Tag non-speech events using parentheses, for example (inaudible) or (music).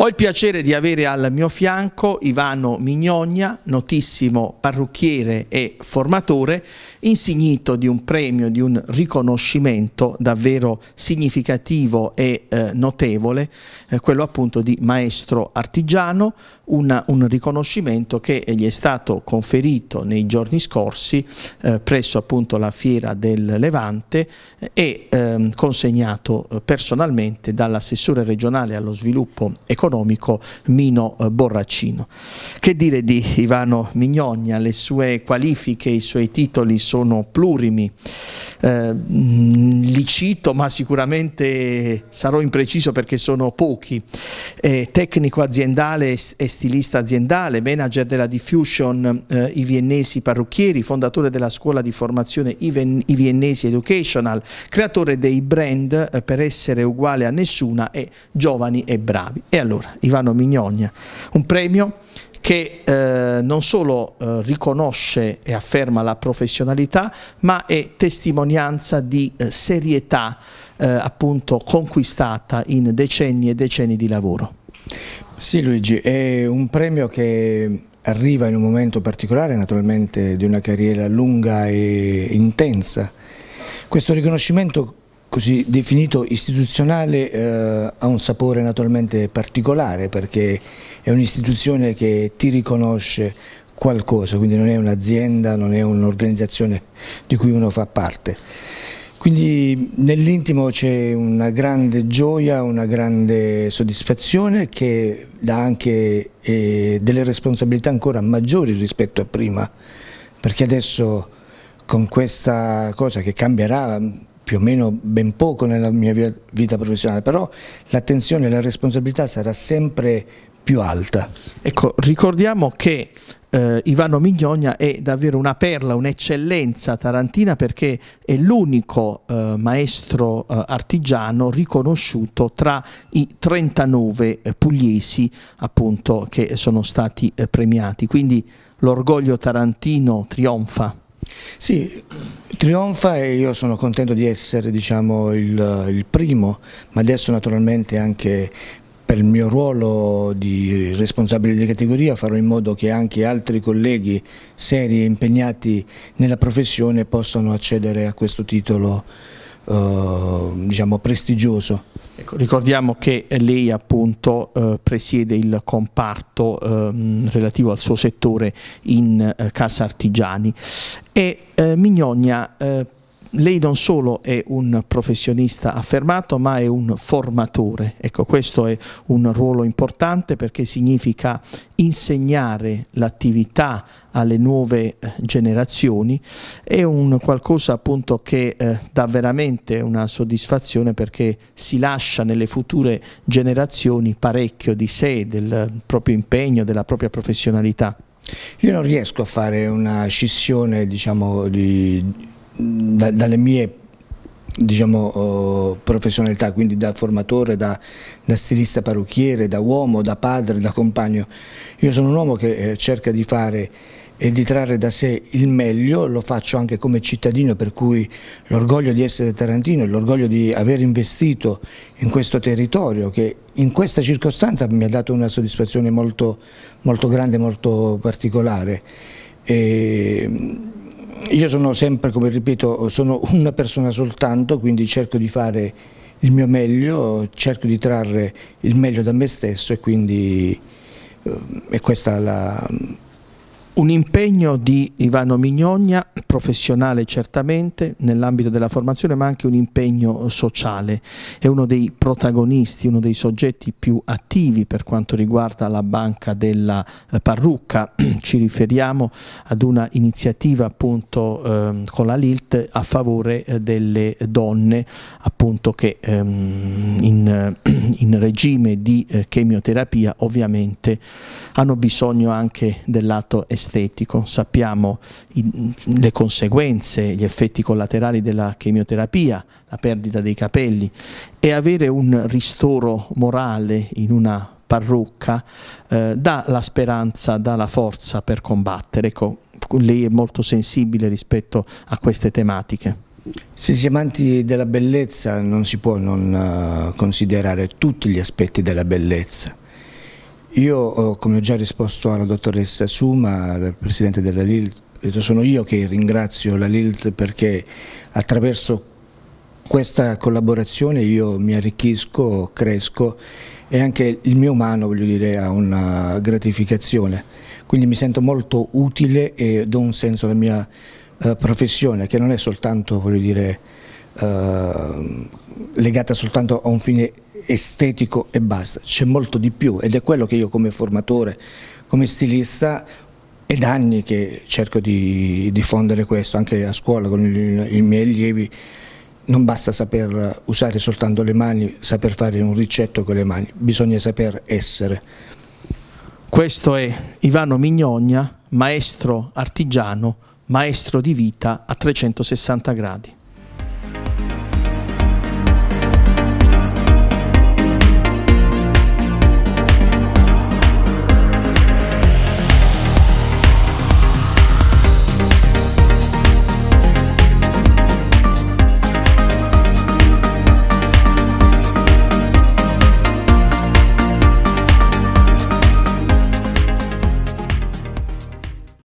Ho il piacere di avere al mio fianco Ivano Mignogna, notissimo parrucchiere e formatore, insignito di un premio, di un riconoscimento davvero significativo e eh, notevole, eh, quello appunto di maestro artigiano, una, un riconoscimento che gli è stato conferito nei giorni scorsi eh, presso appunto la Fiera del Levante e ehm, consegnato eh, personalmente dall'assessore regionale allo sviluppo economico economico Mino eh, Borraccino. Che dire di Ivano Mignogna, le sue qualifiche, i suoi titoli sono plurimi, eh, mm, li cito ma sicuramente sarò impreciso perché sono pochi, eh, tecnico aziendale e stilista aziendale, manager della Diffusion eh, I Parrucchieri, fondatore della scuola di formazione I Viennesi Educational, creatore dei brand eh, per essere uguale a nessuna e giovani e bravi. E allora allora, Ivano Mignogna, un premio che eh, non solo eh, riconosce e afferma la professionalità, ma è testimonianza di eh, serietà eh, appunto conquistata in decenni e decenni di lavoro. Sì Luigi, è un premio che arriva in un momento particolare naturalmente di una carriera lunga e intensa. Questo riconoscimento così definito istituzionale eh, ha un sapore naturalmente particolare perché è un'istituzione che ti riconosce qualcosa, quindi non è un'azienda, non è un'organizzazione di cui uno fa parte. Quindi nell'intimo c'è una grande gioia, una grande soddisfazione che dà anche eh, delle responsabilità ancora maggiori rispetto a prima, perché adesso con questa cosa che cambierà più o meno ben poco nella mia vita professionale, però l'attenzione e la responsabilità sarà sempre più alta. Ecco, ricordiamo che eh, Ivano Mignogna è davvero una perla, un'eccellenza tarantina perché è l'unico eh, maestro eh, artigiano riconosciuto tra i 39 eh, pugliesi appunto che sono stati eh, premiati. Quindi l'orgoglio tarantino trionfa. Sì, trionfa e io sono contento di essere diciamo, il, il primo, ma adesso naturalmente anche per il mio ruolo di responsabile di categoria farò in modo che anche altri colleghi seri e impegnati nella professione possano accedere a questo titolo eh, diciamo, prestigioso. Ecco, ricordiamo che lei appunto eh, presiede il comparto eh, relativo al suo settore in eh, Casa Artigiani e eh, Mignogna eh, lei non solo è un professionista affermato, ma è un formatore. Ecco, questo è un ruolo importante perché significa insegnare l'attività alle nuove eh, generazioni. È un qualcosa appunto che eh, dà veramente una soddisfazione perché si lascia nelle future generazioni parecchio di sé, del proprio impegno, della propria professionalità. Io non riesco a fare una scissione diciamo, di da, dalle mie diciamo, eh, professionalità, quindi da formatore, da, da, stilista parrucchiere, da uomo, da padre, da compagno. Io sono un uomo che eh, cerca di fare e di trarre da sé il meglio, lo faccio anche come cittadino, per cui l'orgoglio di essere tarantino e l'orgoglio di aver investito in questo territorio che in questa circostanza mi ha dato una soddisfazione molto, molto grande, molto particolare. E, io sono sempre, come ripeto, sono una persona soltanto, quindi cerco di fare il mio meglio, cerco di trarre il meglio da me stesso e quindi eh, è questa la un impegno di Ivano Mignogna, professionale certamente nell'ambito della formazione, ma anche un impegno sociale. È uno dei protagonisti, uno dei soggetti più attivi per quanto riguarda la banca della eh, parrucca. (clears throat) Ci riferiamo ad una iniziativa appunto ehm, con la LILT a favore eh, delle donne appunto che ehm, in, (clears throat) in, regime di eh, chemioterapia ovviamente hanno bisogno anche del lato esterno anestetico, sappiamo i, le conseguenze, gli effetti collaterali della chemioterapia, la perdita dei capelli e avere un ristoro morale in una parrucca eh, dà la speranza, dà la forza per combattere. Ecco, lei è molto sensibile rispetto a queste tematiche. Se si è amanti della bellezza non si può non eh, considerare tutti gli aspetti della bellezza io, eh, come ho già risposto alla dottoressa Suma, la Presidente della LILT, sono io che ringrazio la LILT perché attraverso questa collaborazione io mi arricchisco, cresco e anche il mio umano dire, ha una gratificazione. Quindi mi sento molto utile e do un senso alla mia eh, professione che non è soltanto dire, eh, legata soltanto a un fine estetico e basta, c'è molto di più ed è quello che io come formatore, come stilista è da anni che cerco di diffondere questo, anche a scuola con i miei allievi non basta saper usare soltanto le mani, saper fare un ricetto con le mani, bisogna saper essere. Questo è Ivano Mignogna, maestro artigiano, maestro di vita a 360 gradi.